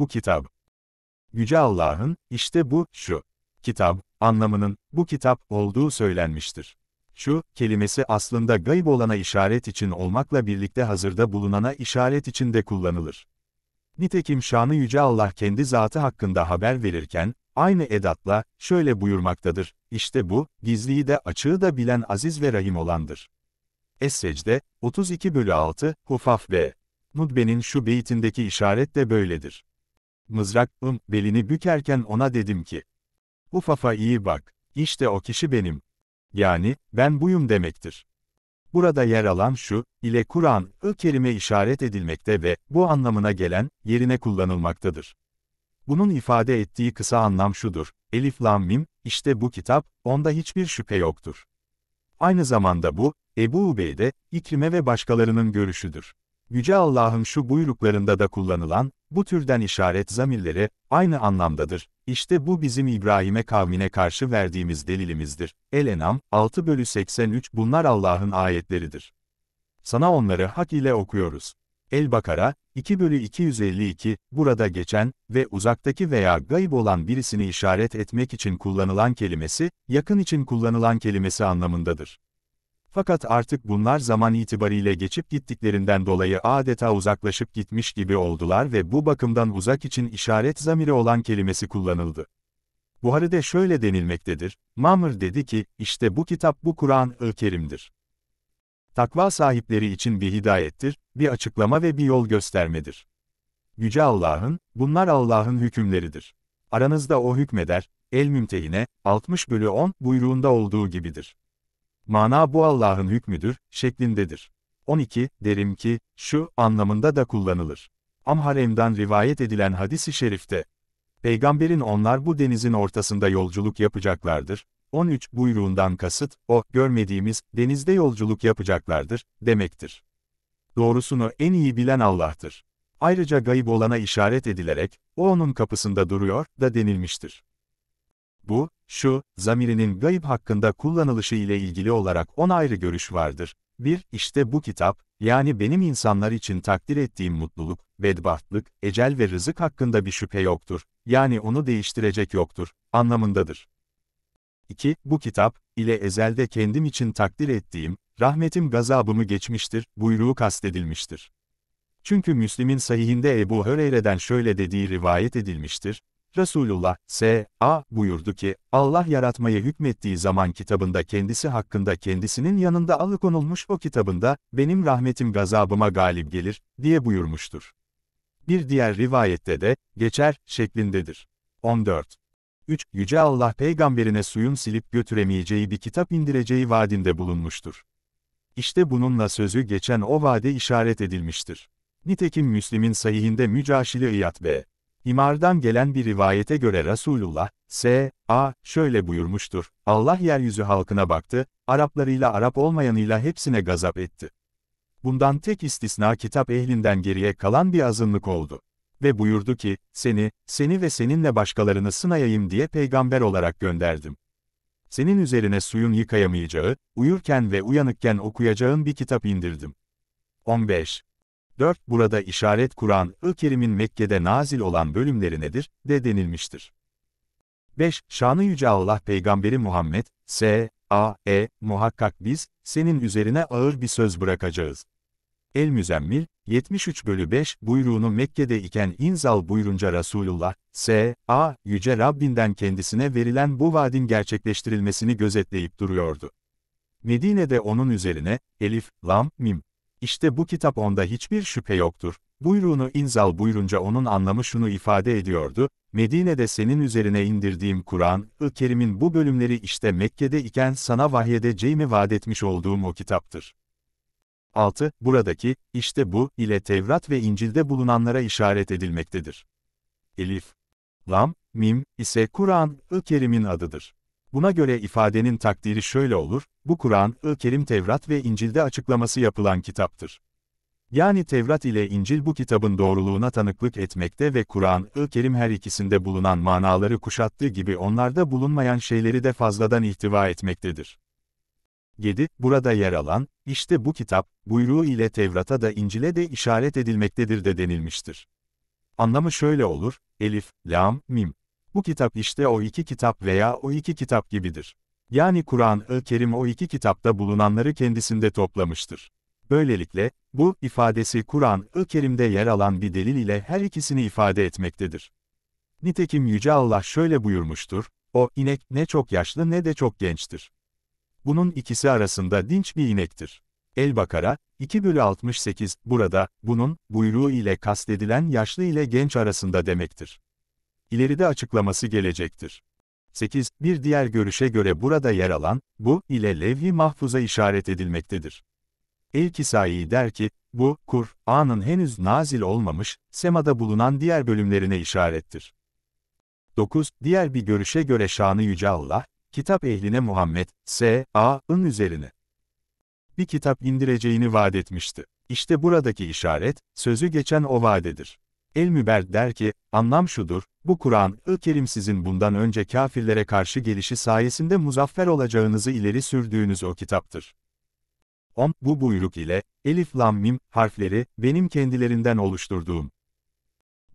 bu kitap. Yüce Allah'ın, işte bu, şu, kitap, anlamının, bu kitap, olduğu söylenmiştir. Şu, kelimesi aslında gayb olana işaret için olmakla birlikte hazırda bulunana işaret için de kullanılır. Nitekim şanı yüce Allah kendi zatı hakkında haber verirken, aynı edatla, şöyle buyurmaktadır, işte bu, gizliyi de açığı da bilen aziz ve rahim olandır. Es-Secde, 32 bölü 6, Hufaf ve Nudbe'nin şu beytindeki işaret de böyledir. Mızrakım, belini bükerken ona dedim ki, Ufafa iyi bak, işte o kişi benim. Yani, ben buyum demektir. Burada yer alan şu, ile Kur'an, ı kelime işaret edilmekte ve bu anlamına gelen, yerine kullanılmaktadır. Bunun ifade ettiği kısa anlam şudur, elif lam mim, işte bu kitap, onda hiçbir şüphe yoktur. Aynı zamanda bu, Ebu Ubeyde, İkrime ve başkalarının görüşüdür. Yüce Allah'ın şu buyruklarında da kullanılan, bu türden işaret zamirleri, aynı anlamdadır. İşte bu bizim İbrahim'e kavmine karşı verdiğimiz delilimizdir. El-Enam, 6 bölü 83 bunlar Allah'ın ayetleridir. Sana onları hak ile okuyoruz. El-Bakara, 2 bölü 252, burada geçen ve uzaktaki veya gayb olan birisini işaret etmek için kullanılan kelimesi, yakın için kullanılan kelimesi anlamındadır. Fakat artık bunlar zaman itibariyle geçip gittiklerinden dolayı adeta uzaklaşıp gitmiş gibi oldular ve bu bakımdan uzak için işaret zamiri olan kelimesi kullanıldı. Buhari'de şöyle denilmektedir, Mamr dedi ki, işte bu kitap bu Kur'an-ı Kerim'dir. Takva sahipleri için bir hidayettir, bir açıklama ve bir yol göstermedir. Yüce Allah'ın, bunlar Allah'ın hükümleridir. Aranızda o hükmeder, El Mümtehine, 60 bölü 10 buyruğunda olduğu gibidir mana bu Allah'ın hükmüdür, şeklindedir. 12, derim ki, şu, anlamında da kullanılır. Amharem'den rivayet edilen hadis-i şerifte, Peygamberin onlar bu denizin ortasında yolculuk yapacaklardır. 13 buyruğundan kasıt, o, görmediğimiz, denizde yolculuk yapacaklardır, demektir. Doğrusunu en iyi bilen Allah'tır. Ayrıca gayb olana işaret edilerek, o onun kapısında duruyor, da denilmiştir bu, şu, zamirinin gayb hakkında kullanılışı ile ilgili olarak on ayrı görüş vardır. 1. İşte bu kitap, yani benim insanlar için takdir ettiğim mutluluk, bedbahtlık, ecel ve rızık hakkında bir şüphe yoktur, yani onu değiştirecek yoktur, anlamındadır. 2. Bu kitap, ile ezelde kendim için takdir ettiğim, rahmetim gazabımı geçmiştir, buyruğu kastedilmiştir. Çünkü Müslim'in sahihinde Ebu Höreyre'den şöyle dediği rivayet edilmiştir, Resulullah s.a. buyurdu ki, Allah yaratmayı hükmettiği zaman kitabında kendisi hakkında kendisinin yanında alıkonulmuş o kitabında, benim rahmetim gazabıma galip gelir, diye buyurmuştur. Bir diğer rivayette de, geçer, şeklindedir. 14. 3. Yüce Allah peygamberine suyun silip götüremeyeceği bir kitap indireceği vaadinde bulunmuştur. İşte bununla sözü geçen o vade işaret edilmiştir. Nitekim Müslim'in sahihinde Mücaşili İyad ve İmar'dan gelen bir rivayete göre Resulullah, S.A. şöyle buyurmuştur, Allah yeryüzü halkına baktı, Araplarıyla Arap olmayanıyla hepsine gazap etti. Bundan tek istisna kitap ehlinden geriye kalan bir azınlık oldu. Ve buyurdu ki, seni, seni ve seninle başkalarını sınayayım diye peygamber olarak gönderdim. Senin üzerine suyun yıkayamayacağı, uyurken ve uyanıkken okuyacağın bir kitap indirdim. 15. 4. Burada işaret Kur'an-ı Kerim'in Mekke'de nazil olan bölümleri nedir, de denilmiştir. 5. Şanı Yüce Allah Peygamberi Muhammed, S. A. E. Muhakkak biz, senin üzerine ağır bir söz bırakacağız. El-Müzemmil, 73 bölü 5 buyruğunu Mekke'de iken inzal buyurunca Resulullah, S. A. Yüce Rabbinden kendisine verilen bu vaadin gerçekleştirilmesini gözetleyip duruyordu. Medine'de onun üzerine, Elif, Lam, Mim, işte bu kitap onda hiçbir şüphe yoktur. Buyruğunu inzal buyurunca onun anlamı şunu ifade ediyordu, Medine'de senin üzerine indirdiğim Kur'an-ı Kerim'in bu bölümleri işte Mekke'de iken sana vahyedeceğimi vaat etmiş olduğum o kitaptır. 6. Buradaki, işte bu, ile Tevrat ve İncil'de bulunanlara işaret edilmektedir. Elif, Lam, Mim, ise Kur'an-ı Kerim'in adıdır. Buna göre ifadenin takdiri şöyle olur, bu Kur'an-ı Kerim Tevrat ve İncil'de açıklaması yapılan kitaptır. Yani Tevrat ile İncil bu kitabın doğruluğuna tanıklık etmekte ve Kur'an-ı Kerim her ikisinde bulunan manaları kuşattığı gibi onlarda bulunmayan şeyleri de fazladan ihtiva etmektedir. 7. Burada yer alan, işte bu kitap, buyruğu ile Tevrat'a da İncil'e de işaret edilmektedir de denilmiştir. Anlamı şöyle olur, elif, lam, mim. Bu kitap işte o iki kitap veya o iki kitap gibidir. Yani Kur'an-ı Kerim o iki kitapta bulunanları kendisinde toplamıştır. Böylelikle, bu ifadesi Kur'an-ı Kerim'de yer alan bir delil ile her ikisini ifade etmektedir. Nitekim Yüce Allah şöyle buyurmuştur, o inek ne çok yaşlı ne de çok gençtir. Bunun ikisi arasında dinç bir inektir. El-Bakara, 2 bölü 68, burada, bunun, buyruğu ile kastedilen yaşlı ile genç arasında demektir ileride açıklaması gelecektir. 8. Bir diğer görüşe göre burada yer alan, bu, ile levh-i mahfuza işaret edilmektedir. El-Kisai der ki, bu, Kur'an'ın henüz nazil olmamış, semada bulunan diğer bölümlerine işarettir. 9. Diğer bir görüşe göre şanı Yüce Allah, kitap ehline Muhammed, S.A.'ın üzerine bir kitap indireceğini vaat etmişti. İşte buradaki işaret, sözü geçen o vadedir. El-Müber der ki, anlam şudur, bu Kur'an-ı Kerim sizin bundan önce kafirlere karşı gelişi sayesinde muzaffer olacağınızı ileri sürdüğünüz o kitaptır. On, bu buyruk ile, elif lam mim harfleri, benim kendilerinden oluşturduğum.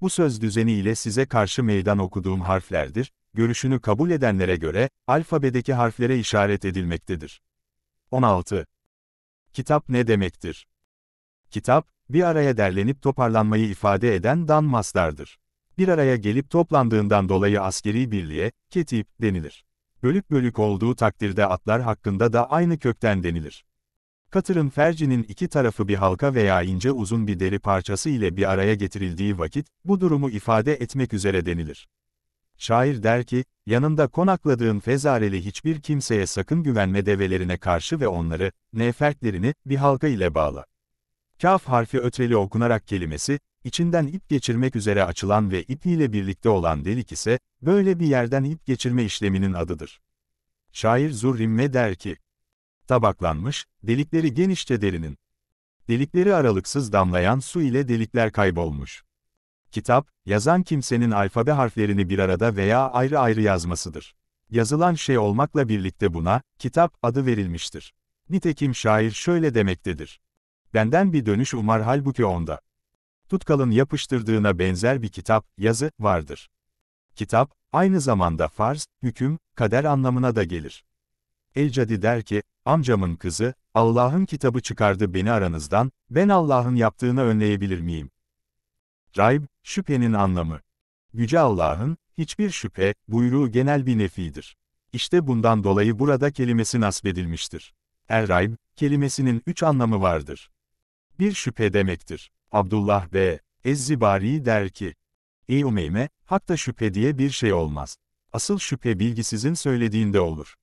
Bu söz düzeni ile size karşı meydan okuduğum harflerdir, görüşünü kabul edenlere göre, alfabedeki harflere işaret edilmektedir. 16. Kitap ne demektir? Kitap, bir araya derlenip toparlanmayı ifade eden dan maslardır. Bir araya gelip toplandığından dolayı askeri birliğe, ketip, denilir. Bölük bölük olduğu takdirde atlar hakkında da aynı kökten denilir. Katırın fercinin iki tarafı bir halka veya ince uzun bir deri parçası ile bir araya getirildiği vakit, bu durumu ifade etmek üzere denilir. Şair der ki, yanında konakladığın fezareli hiçbir kimseye sakın güvenme develerine karşı ve onları, nefertlerini, bir halka ile bağla. Kaf harfi ötreli okunarak kelimesi, içinden ip geçirmek üzere açılan ve ipiyle birlikte olan delik ise, böyle bir yerden ip geçirme işleminin adıdır. Şair Zurrimme der ki, Tabaklanmış, delikleri genişçe derinin. Delikleri aralıksız damlayan su ile delikler kaybolmuş. Kitap, yazan kimsenin alfabe harflerini bir arada veya ayrı ayrı yazmasıdır. Yazılan şey olmakla birlikte buna, kitap adı verilmiştir. Nitekim şair şöyle demektedir. Benden bir dönüş umar halbuki onda. Tutkal'ın yapıştırdığına benzer bir kitap, yazı, vardır. Kitap, aynı zamanda farz, hüküm, kader anlamına da gelir. Elcadi der ki, amcamın kızı, Allah'ın kitabı çıkardı beni aranızdan, ben Allah'ın yaptığını önleyebilir miyim? Raib, şüphenin anlamı. Yüce Allah'ın, hiçbir şüphe, buyruğu genel bir nefidir. İşte bundan dolayı burada kelimesi nasbedilmiştir. El-Raib, kelimesinin üç anlamı vardır bir şüphe demektir. Abdullah B. Ezzibari der ki, Ey Umeyme, hatta şüphe diye bir şey olmaz. Asıl şüphe bilgisizin söylediğinde olur.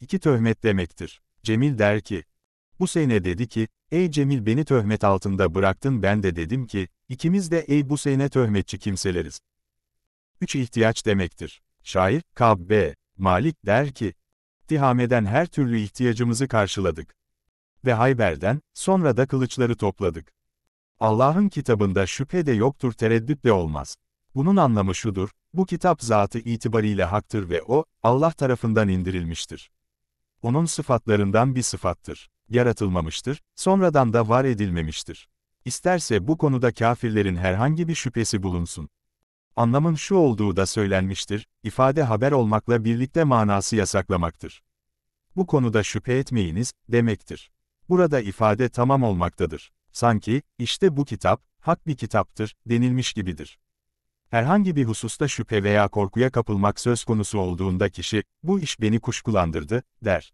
İki töhmet demektir. Cemil der ki, bu sene dedi ki, ey Cemil beni töhmet altında bıraktın ben de dedim ki, ikimiz de ey bu sene töhmetçi kimseleriz. Üç ihtiyaç demektir. Şair, Kab B. Malik der ki, Tihame'den her türlü ihtiyacımızı karşıladık ve Hayber'den, sonra da kılıçları topladık. Allah'ın kitabında şüphe de yoktur tereddüt de olmaz. Bunun anlamı şudur, bu kitap zatı itibariyle haktır ve o, Allah tarafından indirilmiştir. Onun sıfatlarından bir sıfattır. Yaratılmamıştır, sonradan da var edilmemiştir. İsterse bu konuda kafirlerin herhangi bir şüphesi bulunsun. Anlamın şu olduğu da söylenmiştir, ifade haber olmakla birlikte manası yasaklamaktır. Bu konuda şüphe etmeyiniz, demektir burada ifade tamam olmaktadır. Sanki, işte bu kitap, hak bir kitaptır, denilmiş gibidir. Herhangi bir hususta şüphe veya korkuya kapılmak söz konusu olduğunda kişi, bu iş beni kuşkulandırdı, der.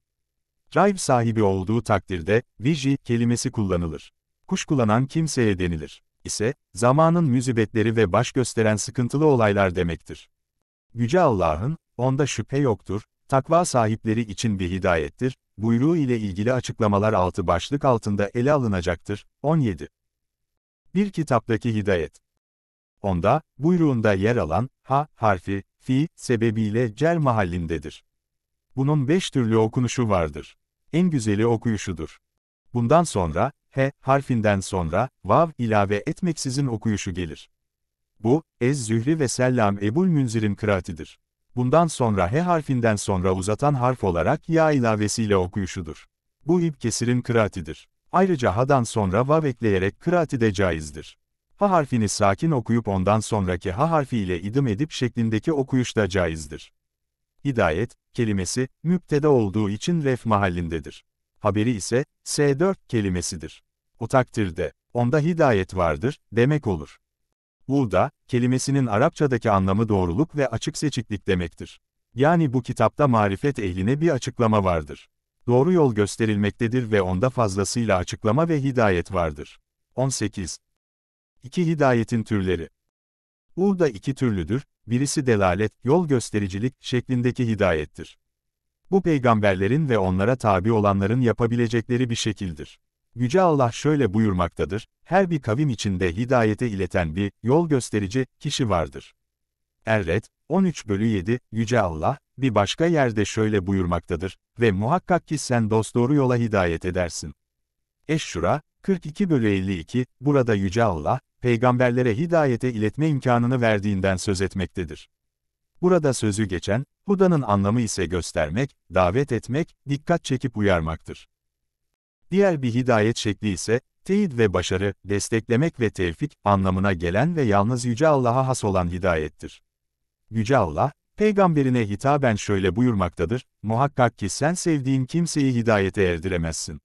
Drive sahibi olduğu takdirde, viji kelimesi kullanılır. Kuşkulanan kimseye denilir. ise, zamanın müzibetleri ve baş gösteren sıkıntılı olaylar demektir. Yüce Allah'ın, onda şüphe yoktur, Takva sahipleri için bir hidayettir, buyruğu ile ilgili açıklamalar altı başlık altında ele alınacaktır. 17. Bir kitaptaki hidayet. Onda, buyruğunda yer alan, ha, harfi, fi, sebebiyle cer mahallindedir. Bunun beş türlü okunuşu vardır. En güzeli okuyuşudur. Bundan sonra, he harfinden sonra, vav ilave etmeksizin okuyuşu gelir. Bu, Ez-Zühri ve Sellam Ebul Münzir'in kıraatidir bundan sonra H harfinden sonra uzatan harf olarak ya ilavesiyle okuyuşudur. Bu ip kesirin kıraatidir. Ayrıca ha'dan sonra vav ekleyerek kıraati de caizdir. Ha harfini sakin okuyup ondan sonraki ha harfiyle idim edip şeklindeki okuyuş da caizdir. Hidayet, kelimesi, müptede olduğu için ref mahallindedir. Haberi ise, S4 kelimesidir. O takdirde, onda hidayet vardır, demek olur. Vulda, kelimesinin Arapçadaki anlamı doğruluk ve açık seçiklik demektir. Yani bu kitapta marifet ehline bir açıklama vardır. Doğru yol gösterilmektedir ve onda fazlasıyla açıklama ve hidayet vardır. 18. İki Hidayetin türleri U iki türlüdür, birisi delalet, yol göstericilik şeklindeki hidayettir. Bu peygamberlerin ve onlara tabi olanların yapabilecekleri bir şekildir. Yüce Allah şöyle buyurmaktadır, her bir kavim içinde hidayete ileten bir, yol gösterici, kişi vardır. Erret, 13 bölü 7, Yüce Allah, bir başka yerde şöyle buyurmaktadır, ve muhakkak ki sen dosdoğru yola hidayet edersin. Eşşura, 42 bölü 52, burada Yüce Allah, peygamberlere hidayete iletme imkanını verdiğinden söz etmektedir. Burada sözü geçen, Huda'nın anlamı ise göstermek, davet etmek, dikkat çekip uyarmaktır. Diğer bir hidayet şekli ise, teyit ve başarı, desteklemek ve tevfik anlamına gelen ve yalnız Yüce Allah'a has olan hidayettir. Yüce Allah, peygamberine hitaben şöyle buyurmaktadır, muhakkak ki sen sevdiğin kimseyi hidayete erdiremezsin.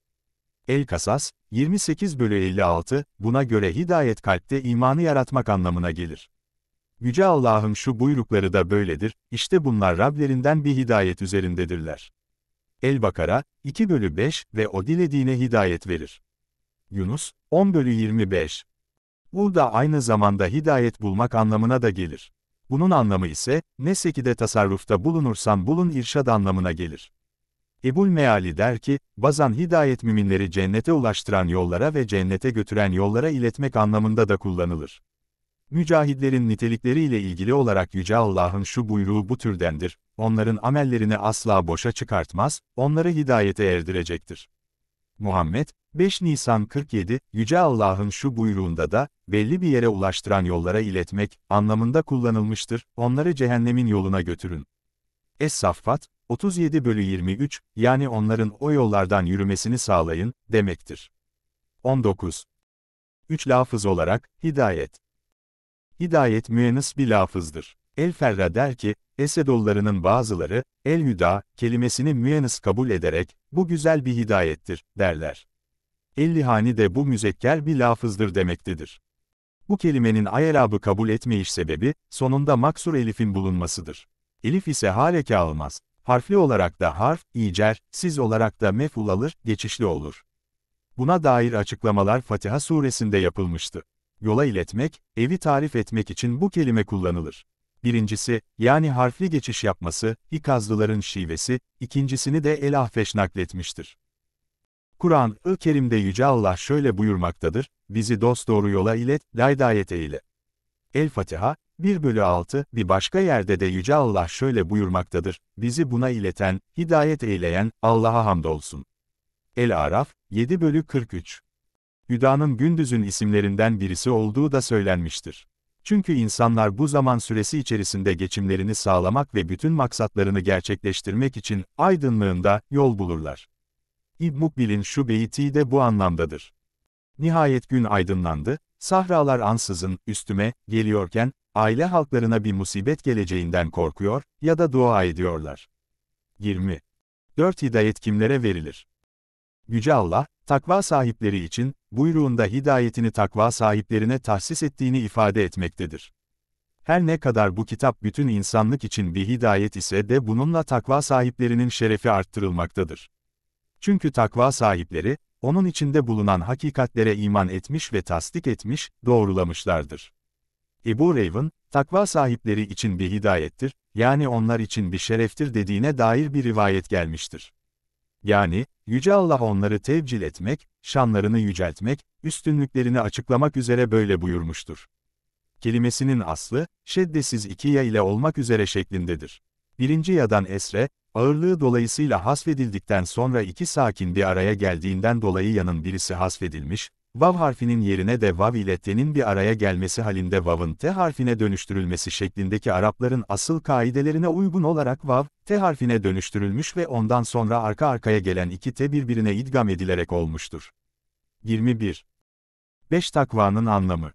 El-Kasas, 28 bölü 56, buna göre hidayet kalpte imanı yaratmak anlamına gelir. Yüce Allah'ın şu buyrukları da böyledir, işte bunlar Rablerinden bir hidayet üzerindedirler. El-Bakara, 2 bölü 5 ve o dilediğine hidayet verir. Yunus, 10 bölü 25. Bu da aynı zamanda hidayet bulmak anlamına da gelir. Bunun anlamı ise, ne sekide tasarrufta bulunursan bulun irşad anlamına gelir. Ebul Meali der ki, bazan hidayet müminleri cennete ulaştıran yollara ve cennete götüren yollara iletmek anlamında da kullanılır. Mücahidlerin nitelikleriyle ilgili olarak Yüce Allah'ın şu buyruğu bu türdendir, onların amellerini asla boşa çıkartmaz, onları hidayete erdirecektir. Muhammed, 5 Nisan 47, Yüce Allah'ın şu buyruğunda da, belli bir yere ulaştıran yollara iletmek, anlamında kullanılmıştır, onları cehennemin yoluna götürün. Es-Saffat, 37 bölü 23, yani onların o yollardan yürümesini sağlayın, demektir. 19. 3 lafız olarak, hidayet. Hidayet müennes bir lafızdır. El-Ferra der ki, Esedollarının bazıları, El-Hüda, kelimesini müennes kabul ederek, bu güzel bir hidayettir, derler. El-Lihani de bu müzekker bir lafızdır demektedir. Bu kelimenin Ayelabı kabul etmeyiş sebebi, sonunda maksur elifin bulunmasıdır. Elif ise hareke almaz. Harfli olarak da harf, icer, siz olarak da meful alır, geçişli olur. Buna dair açıklamalar Fatiha suresinde yapılmıştı yola iletmek, evi tarif etmek için bu kelime kullanılır. Birincisi, yani harfli geçiş yapması, ikazlıların şivesi, ikincisini de el ahfeş nakletmiştir. Kur'an-ı Kerim'de Yüce Allah şöyle buyurmaktadır, bizi dost doğru yola ilet, daydayet eyle. El-Fatiha, 1 bölü 6, bir başka yerde de Yüce Allah şöyle buyurmaktadır, bizi buna ileten, hidayet eyleyen, Allah'a hamdolsun. El-Araf, 7 bölü 43 Hüda'nın gündüzün isimlerinden birisi olduğu da söylenmiştir. Çünkü insanlar bu zaman süresi içerisinde geçimlerini sağlamak ve bütün maksatlarını gerçekleştirmek için aydınlığında yol bulurlar. İbn Mukbil'in şu beyti de bu anlamdadır. Nihayet gün aydınlandı, sahralar ansızın üstüme geliyorken aile halklarına bir musibet geleceğinden korkuyor ya da dua ediyorlar. 20. 4 hidayet kimlere verilir? Yüce Allah, takva sahipleri için buyruğunda hidayetini takva sahiplerine tahsis ettiğini ifade etmektedir. Her ne kadar bu kitap bütün insanlık için bir hidayet ise de bununla takva sahiplerinin şerefi arttırılmaktadır. Çünkü takva sahipleri, onun içinde bulunan hakikatlere iman etmiş ve tasdik etmiş, doğrulamışlardır. Ebu Raven, takva sahipleri için bir hidayettir, yani onlar için bir şereftir dediğine dair bir rivayet gelmiştir. Yani, Yüce Allah onları tevcil etmek, şanlarını yüceltmek, üstünlüklerini açıklamak üzere böyle buyurmuştur. Kelimesinin aslı, şeddesiz iki ya ile olmak üzere şeklindedir. Birinci yadan esre, ağırlığı dolayısıyla hasfedildikten sonra iki sakin bir araya geldiğinden dolayı yanın birisi hasfedilmiş, Vav harfinin yerine de vav ile T'nin bir araya gelmesi halinde vav'ın T harfine dönüştürülmesi şeklindeki Arapların asıl kaidelerine uygun olarak vav, T harfine dönüştürülmüş ve ondan sonra arka arkaya gelen iki T birbirine idgam edilerek olmuştur. 21. 5 Takvanın anlamı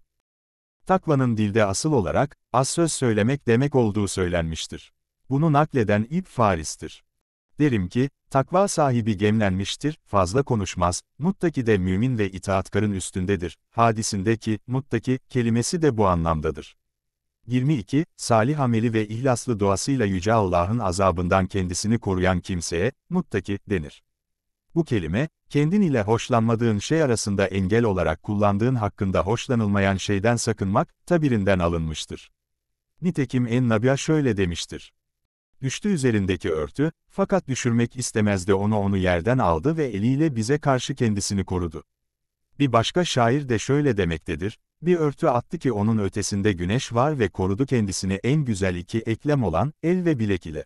Takvanın dilde asıl olarak, az söz söylemek demek olduğu söylenmiştir. Bunu nakleden İb Faris'tir. Derim ki, takva sahibi gemlenmiştir, fazla konuşmaz, muttaki de mümin ve itaatkarın üstündedir. Hadisindeki, muttaki, kelimesi de bu anlamdadır. 22. Salih ameli ve ihlaslı duasıyla Yüce Allah'ın azabından kendisini koruyan kimseye, muttaki, denir. Bu kelime, kendin ile hoşlanmadığın şey arasında engel olarak kullandığın hakkında hoşlanılmayan şeyden sakınmak, tabirinden alınmıştır. Nitekim En-Nabiya şöyle demiştir. Düştü üzerindeki örtü, fakat düşürmek istemez de onu onu yerden aldı ve eliyle bize karşı kendisini korudu. Bir başka şair de şöyle demektedir, bir örtü attı ki onun ötesinde güneş var ve korudu kendisini en güzel iki eklem olan, el ve bilek ile.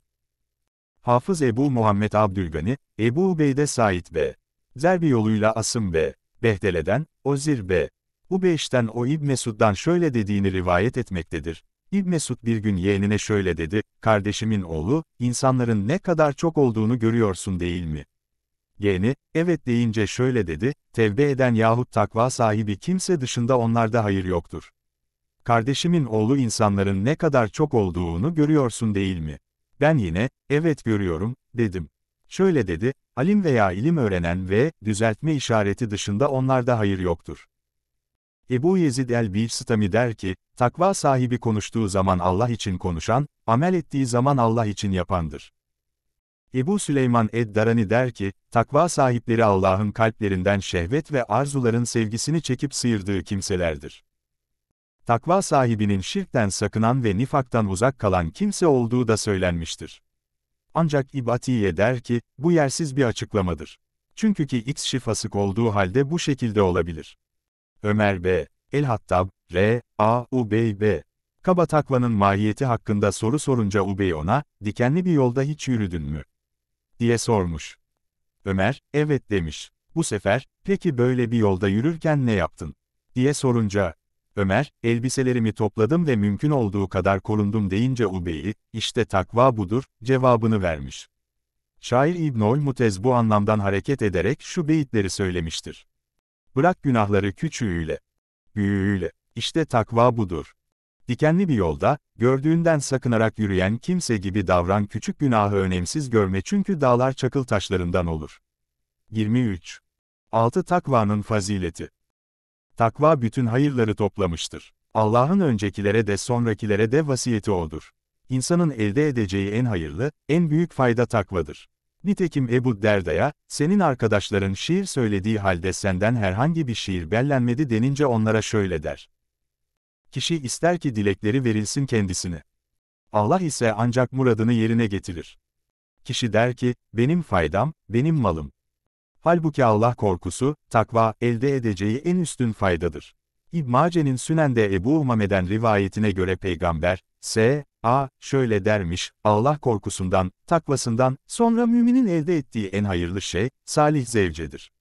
Hafız Ebu Muhammed Abdülgani, Ebu Ubeyde Said B. Zerbi yoluyla Asım B. Behdele'den, Ozir B. Ubeyş'ten o İbn Mesud'dan şöyle dediğini rivayet etmektedir. İbn Mesud bir gün yeğenine şöyle dedi, kardeşimin oğlu, insanların ne kadar çok olduğunu görüyorsun değil mi? Yeğeni, evet deyince şöyle dedi, tevbe eden yahut takva sahibi kimse dışında onlarda hayır yoktur. Kardeşimin oğlu insanların ne kadar çok olduğunu görüyorsun değil mi? Ben yine, evet görüyorum, dedim. Şöyle dedi, alim veya ilim öğrenen ve düzeltme işareti dışında onlarda hayır yoktur. Ebu Yezid el-Bistami der ki, takva sahibi konuştuğu zaman Allah için konuşan, amel ettiği zaman Allah için yapandır. Ebu Süleyman Darani der ki, takva sahipleri Allah'ın kalplerinden şehvet ve arzuların sevgisini çekip sıyırdığı kimselerdir. Takva sahibinin şirkten sakınan ve nifaktan uzak kalan kimse olduğu da söylenmiştir. Ancak İbatiye der ki, bu yersiz bir açıklamadır. Çünkü ki X şifasık olduğu halde bu şekilde olabilir. Ömer B. El-Hattab, R. A. Ubey B. Kaba takvanın mahiyeti hakkında soru sorunca Ubey ona, dikenli bir yolda hiç yürüdün mü? diye sormuş. Ömer, evet demiş. Bu sefer, peki böyle bir yolda yürürken ne yaptın? diye sorunca, Ömer, elbiselerimi topladım ve mümkün olduğu kadar korundum deyince Ubey'i, işte takva budur, cevabını vermiş. Şair İbn-i Mutez bu anlamdan hareket ederek şu beyitleri söylemiştir. Bırak günahları küçüğüyle, büyüğüyle. İşte takva budur. Dikenli bir yolda, gördüğünden sakınarak yürüyen kimse gibi davran küçük günahı önemsiz görme çünkü dağlar çakıl taşlarından olur. 23. 6. Takvanın fazileti. Takva bütün hayırları toplamıştır. Allah'ın öncekilere de sonrakilere de vasiyeti odur. İnsanın elde edeceği en hayırlı, en büyük fayda takvadır. Nitekim Ebu Derda'ya, senin arkadaşların şiir söylediği halde senden herhangi bir şiir bellenmedi denince onlara şöyle der. Kişi ister ki dilekleri verilsin kendisine. Allah ise ancak muradını yerine getirir. Kişi der ki, benim faydam, benim malım. Halbuki Allah korkusu, takva, elde edeceği en üstün faydadır. İbn Mace'nin Sünen'de Ebu Umame'den rivayetine göre Peygamber, S. A, şöyle dermiş, Allah korkusundan, takvasından, sonra müminin elde ettiği en hayırlı şey, salih zevcedir.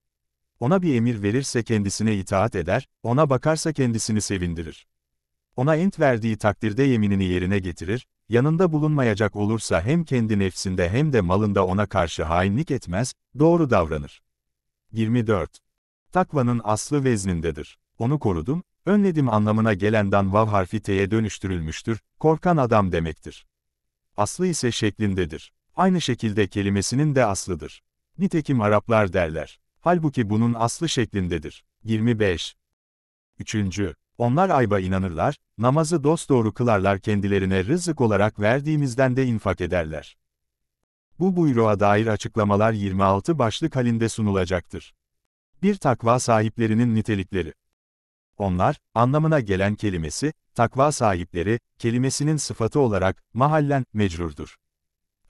Ona bir emir verirse kendisine itaat eder, ona bakarsa kendisini sevindirir. Ona ent verdiği takdirde yeminini yerine getirir, yanında bulunmayacak olursa hem kendi nefsinde hem de malında ona karşı hainlik etmez, doğru davranır. 24. Takvanın aslı veznindedir. Onu korudum, önledim anlamına gelen dan vav harfi t'ye dönüştürülmüştür, korkan adam demektir. Aslı ise şeklindedir. Aynı şekilde kelimesinin de aslıdır. Nitekim Araplar derler. Halbuki bunun aslı şeklindedir. 25. 3. Onlar ayba inanırlar, namazı dosdoğru kılarlar kendilerine rızık olarak verdiğimizden de infak ederler. Bu buyruğa dair açıklamalar 26 başlık halinde sunulacaktır. Bir Takva sahiplerinin nitelikleri onlar, anlamına gelen kelimesi, takva sahipleri, kelimesinin sıfatı olarak, mahallen, mecrurdur.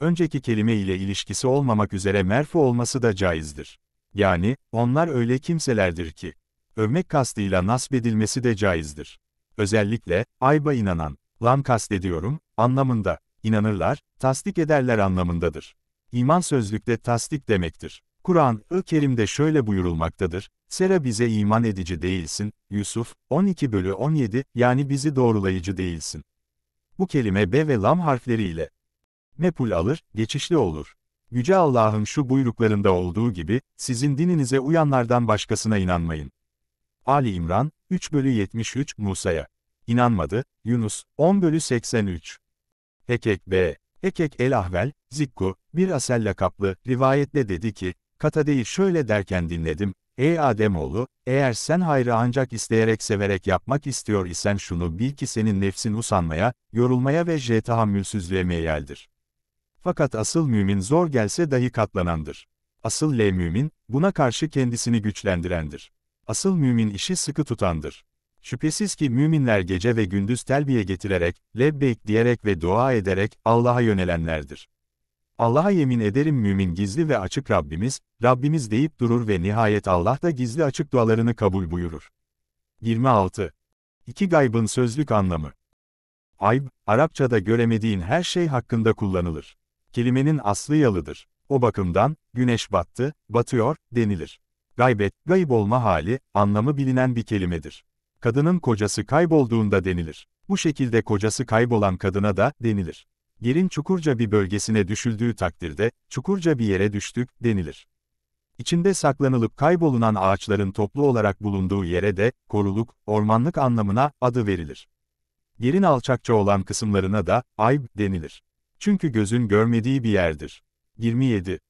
Önceki kelime ile ilişkisi olmamak üzere merfu olması da caizdir. Yani, onlar öyle kimselerdir ki, övmek kastıyla nasbedilmesi de caizdir. Özellikle, ayba inanan, lan kastediyorum, anlamında, inanırlar, tasdik ederler anlamındadır. İman sözlükte tasdik demektir. Kur'an-ı Kerim'de şöyle buyurulmaktadır, Sera bize iman edici değilsin, Yusuf, 12 bölü 17, yani bizi doğrulayıcı değilsin. Bu kelime B ve Lam harfleriyle mepul alır, geçişli olur. Yüce Allah'ın şu buyruklarında olduğu gibi, sizin dininize uyanlardan başkasına inanmayın. Ali İmran, 3 bölü 73 Musa'ya. İnanmadı, Yunus, 10 bölü 83. Hekek B. Hekek el-Ahvel, Zikku, bir asella kaplı rivayetle dedi ki, Kata değil. şöyle derken dinledim, Ey Ademoğlu, eğer sen hayrı ancak isteyerek severek yapmak istiyor isen şunu bil ki senin nefsin usanmaya, yorulmaya ve jetahammülsüzlüğe meyeldir. Fakat asıl mümin zor gelse dahi katlanandır. Asıl le mümin, buna karşı kendisini güçlendirendir. Asıl mümin işi sıkı tutandır. Şüphesiz ki müminler gece ve gündüz telbiye getirerek, lebbeyk diyerek ve dua ederek Allah'a yönelenlerdir. Allah'a yemin ederim mümin gizli ve açık Rabbimiz, Rabbimiz deyip durur ve nihayet Allah da gizli açık dualarını kabul buyurur. 26. İki gaybın sözlük anlamı. Ayb, Arapçada göremediğin her şey hakkında kullanılır. Kelimenin aslı yalıdır. O bakımdan, güneş battı, batıyor, denilir. Gaybet, gayb olma hali, anlamı bilinen bir kelimedir. Kadının kocası kaybolduğunda denilir. Bu şekilde kocası kaybolan kadına da denilir. Yerin çukurca bir bölgesine düşüldüğü takdirde, çukurca bir yere düştük, denilir. İçinde saklanılıp kaybolunan ağaçların toplu olarak bulunduğu yere de, koruluk, ormanlık anlamına, adı verilir. Yerin alçakça olan kısımlarına da, ayb, denilir. Çünkü gözün görmediği bir yerdir. 27.